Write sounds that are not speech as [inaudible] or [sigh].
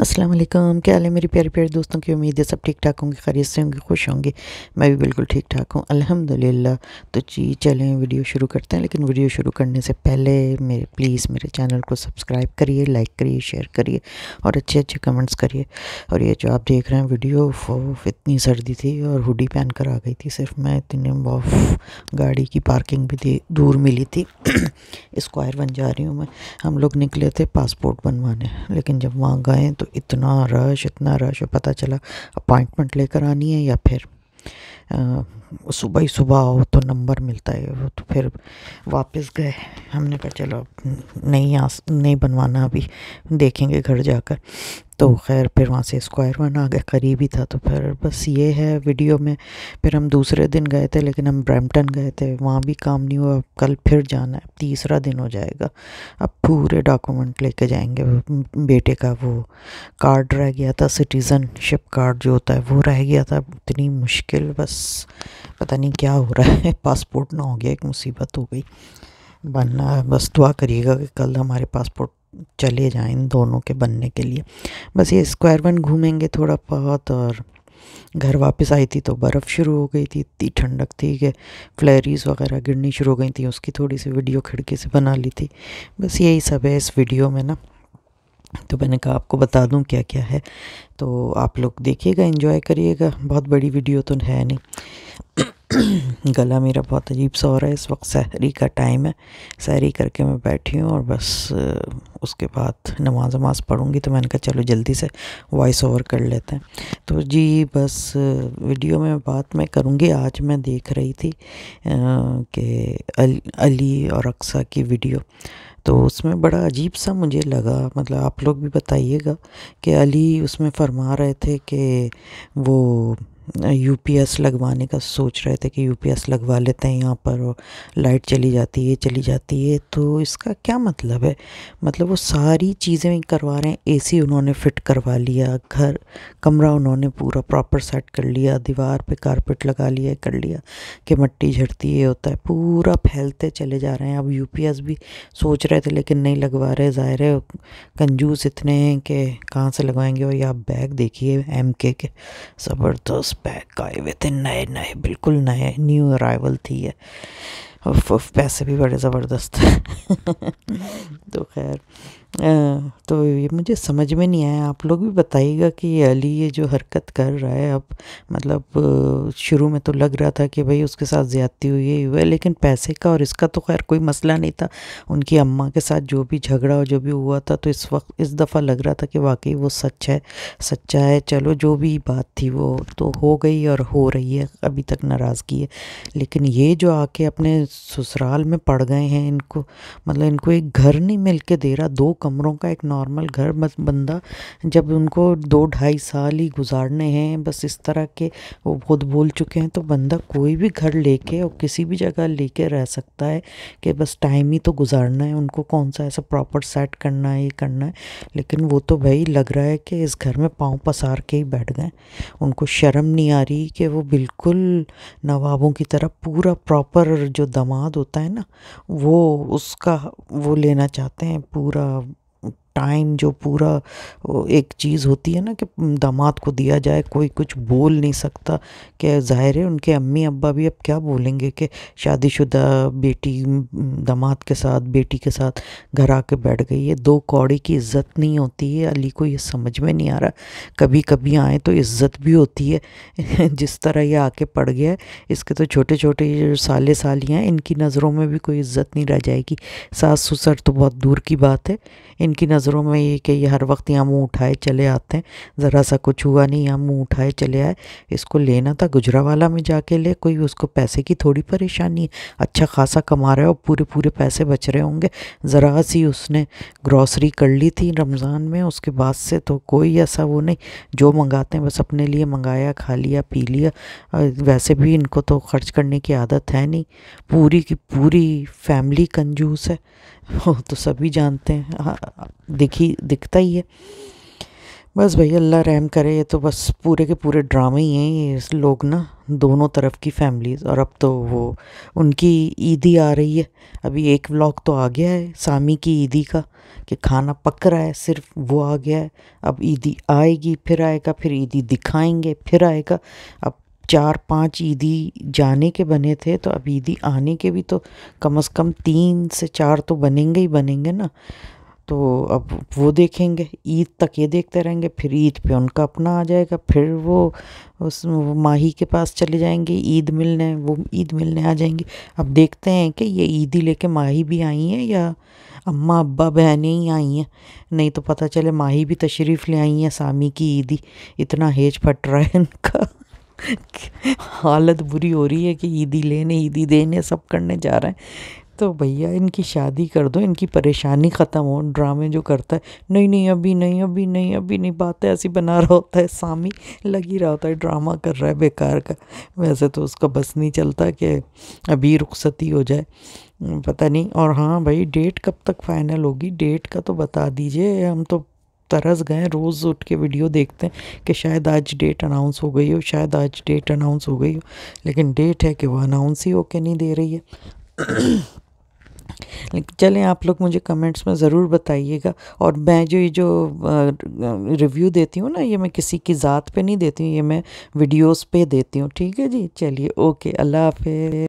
अस्सलाम वालेकुम क्या हाल है मेरी प्यारी प्यारे दोस्तों की उम्मीद है सब ठीक ठाक होंगे खरीद से होंगे खुश होंगे मैं भी बिल्कुल ठीक ठाक हूँ अल्हम्दुलिल्लाह तो जी चलें वीडियो शुरू करते हैं लेकिन वीडियो शुरू करने से पहले मेरे प्लीज़ मेरे चैनल को सब्सक्राइब करिए लाइक करिए शेयर करिए और अच्छे अच्छे कमेंट्स करिए और ये जो आप देख रहे हैं वीडियो इतनी सर्दी थी और हुडी पहन कर आ गई थी सिर्फ मैं इतने बॉफ गाड़ी की पार्किंग भी दूर मिली थी [coughs] स्क्वायर बन जा रही हूँ मैं हम लोग निकले थे पासपोर्ट बनवाने लेकिन जब वहाँ गए तो तो इतना रश इतना रश पता चला अपॉइंटमेंट लेकर आनी है या फिर सुबह ही सुबह आओ तो नंबर मिलता है वो तो फिर वापस गए हमने कहा चलो नहीं आ नहीं बनवाना अभी देखेंगे घर जाकर तो खैर फिर वहाँ से स्क्वायर वन आ गए करीब ही था तो फिर बस ये है वीडियो में फिर हम दूसरे दिन गए थे लेकिन हम ब्रैम्पटन गए थे वहाँ भी काम नहीं हुआ कल फिर जाना है तीसरा दिन हो जाएगा अब पूरे डॉक्यूमेंट लेके जाएंगे बेटे का वो कार्ड रह गया था सिटीज़नशिप कार्ड जो होता है वो रह गया था इतनी मुश्किल बस पता नहीं क्या हो रहा है पासपोर्ट ना हो गया एक मुसीबत हो गई बनना बस दुआ करिएगा कि कल हमारे पासपोर्ट चले जाएं इन दोनों के बनने के लिए बस ये स्क्वायर वन घूमेंगे थोड़ा बहुत और घर वापस आई थी तो बर्फ़ शुरू हो गई थी इतनी ठंडक थी कि फ्लैरीज वगैरह गिरनी शुरू हो गई थी उसकी थोड़ी सी वीडियो खिड़की से बना ली थी बस यही सब है इस वीडियो में ना तो मैंने कहा आपको बता दूं क्या क्या है तो आप लोग देखिएगा एंजॉय करिएगा बहुत बड़ी वीडियो तो है नहीं [clears throat] गला मेरा बहुत अजीब सा हो रहा है इस वक्त सहरी का टाइम है सहरी करके मैं बैठी हूँ और बस उसके बाद नमाज वमाज पढ़ूँगी तो मैंने कहा चलो जल्दी से वॉइस ओवर कर लेते हैं तो जी बस वीडियो में बात मैं करूँगी आज मैं देख रही थी कि अली और अक्सा की वीडियो तो उसमें बड़ा अजीब सा मुझे लगा मतलब आप लोग भी बताइएगा कि अली उसमें फरमा रहे थे कि वो यूपीएस लगवाने का सोच रहे थे कि यूपीएस लगवा लेते हैं यहाँ पर और लाइट चली जाती है चली जाती है तो इसका क्या मतलब है मतलब वो सारी चीज़ें करवा रहे हैं एसी उन्होंने फिट करवा लिया घर कमरा उन्होंने पूरा प्रॉपर सेट कर लिया दीवार पे कारपेट लगा लिया कर लिया कि मट्टी झड़ती ये होता है पूरा फैलते चले जा रहे हैं अब यू भी सोच रहे थे लेकिन नहीं लगवा रहे ज़ाहिर है कंजूस इतने हैं कि कहाँ से लगवाएंगे और ये आप बैग देखिए एम के ज़बरदस्त पैक आए हुए थे नए नए बिल्कुल नए न्यू अराइवल थी ये पैसे भी बड़े ज़बरदस्त तो खैर तो ये मुझे समझ में नहीं आया आप लोग भी बताइएगा कि अली ये जो हरकत कर रहा है अब मतलब शुरू में तो लग रहा था कि भाई उसके साथ ज़्यादती हुई है हुआ लेकिन पैसे का और इसका तो खैर कोई मसला नहीं था उनकी अम्मा के साथ जो भी झगड़ा और जो भी हुआ था तो इस वक्त इस दफ़ा लग रहा था कि वाकई वो सच है सच्चा है चलो जो भी बात थी वो तो हो गई और हो रही है अभी तक नाराज़गी है लेकिन ये जो आके अपने ससुराल में पड़ गए हैं इनको मतलब इनको एक घर नहीं मिल के दे रहा दो कमरों का एक नॉर्मल घर बस बंदा जब उनको दो ढाई साल ही गुजारने हैं बस इस तरह के वो खुद बोल चुके हैं तो बंदा कोई भी घर लेके और किसी भी जगह लेके रह सकता है कि बस टाइम ही तो गुजारना है उनको कौन सा ऐसा प्रॉपर सेट करना है ये करना है लेकिन वो तो भाई लग रहा है कि इस घर में पाँव पसार के ही बैठ गए उनको शर्म नहीं आ रही कि वो बिल्कुल नवाबों की तरह पूरा प्रॉपर जो दामाद होता है ना वो उसका वो लेना चाहते हैं पूरा टाइम जो पूरा एक चीज़ होती है ना कि दामाद को दिया जाए कोई कुछ बोल नहीं सकता कि ज़ाहिर है उनके अम्मी अब्बा भी अब क्या बोलेंगे कि शादीशुदा बेटी दामाद के साथ बेटी के साथ घर आके बैठ गई है दो कौड़ी की इज्जत नहीं होती है अली को ये समझ में नहीं आ रहा कभी कभी आए तो इज्जत भी होती है [laughs] जिस तरह ये आके पड़ गया है इसके तो छोटे छोटे साले सालियाँ इनकी नज़रों में भी कोई इज्जत नहीं रह जाएगी सास ससुर तो बहुत दूर की बात है इनकी नज़र नज़रों में ये कि ये हर वक्त यहाँ मुँह उठाए चले आते हैं ज़रा सा कुछ हुआ नहीं यहाँ मुँह उठाए चले आए इसको लेना था गुजरावाला में जाके ले कोई उसको पैसे की थोड़ी परेशानी है अच्छा खासा कमा रहे हो पूरे पूरे पैसे बच रहे होंगे ज़रा सी उसने ग्रॉसरी कर ली थी रमज़ान में उसके बाद से तो कोई ऐसा वो नहीं जो मंगाते हैं बस अपने लिए मंगाया खा लिया पी लिया वैसे भी इनको तो खर्च करने की आदत है नहीं पूरी की पूरी फैमिली कंजूस है वो तो सभी जानते हैं हाँ, दिखी दिखता ही है बस भैया अल्लाह रहम करे ये तो बस पूरे के पूरे ड्रामे ही हैं ये लोग ना दोनों तरफ की फैमिलीज़ और अब तो वो उनकी ईदी आ रही है अभी एक व्लॉग तो आ गया है सामी की ईदी का कि खाना पक रहा है सिर्फ वो आ गया है अब ईदी आएगी फिर आएगा फिर ईदी दिखाएंगे फिर आएगा अब चार पांच ईदी जाने के बने थे तो अब ईदी आने के भी तो कम अज़ कम तीन से चार तो बनेंगे ही बनेंगे ना तो अब वो देखेंगे ईद तक ये देखते रहेंगे फिर ईद पे उनका अपना आ जाएगा फिर वो उस माही के पास चले जाएंगे ईद मिलने वो ईद मिलने आ जाएंगे अब देखते हैं कि ये ईदी लेके माही भी आई हैं या अम्मा अब्बा बहनें ही आई हैं नहीं तो पता चले माही भी तशरीफ़ ले आई हैं सामी की ईदी इतना हेज फट रहा है इनका [laughs] हालत बुरी हो रही है कि ईदी लेने ईदी देने सब करने जा रहे हैं तो भैया इनकी शादी कर दो इनकी परेशानी ख़त्म हो ड्रामे जो करता है नहीं नहीं अभी नहीं अभी नहीं अभी नहीं बातें ऐसी बना रहा होता है सामी लग ही रहा होता है ड्रामा कर रहा है बेकार का वैसे तो उसका बस नहीं चलता कि अभी रुखसती हो जाए पता नहीं और हाँ भाई डेट कब तक फाइनल होगी डेट का तो बता दीजिए हम तो तरस गए रोज़ उठ के वीडियो देखते हैं कि शायद आज डेट अनाउंस हो गई हो शायद आज डेट अनाउंस हो गई हो लेकिन डेट है कि वो अनाउंस ही होके नहीं दे रही है चलें आप लोग मुझे कमेंट्स में ज़रूर बताइएगा और मैं जो ये जो रिव्यू देती हूँ ना ये मैं किसी की ज़ात पे नहीं देती हूँ ये मैं वीडियोस पे देती हूँ ठीक है जी चलिए ओके अल्लाह हाफि